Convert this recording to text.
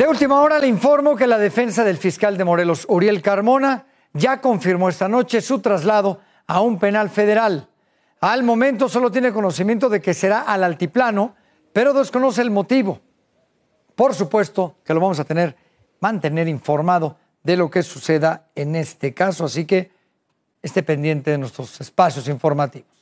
De última hora le informo que la defensa del fiscal de Morelos, Uriel Carmona, ya confirmó esta noche su traslado a un penal federal. Al momento solo tiene conocimiento de que será al altiplano, pero desconoce el motivo. Por supuesto que lo vamos a tener, mantener informado de lo que suceda en este caso, así que esté pendiente de nuestros espacios informativos.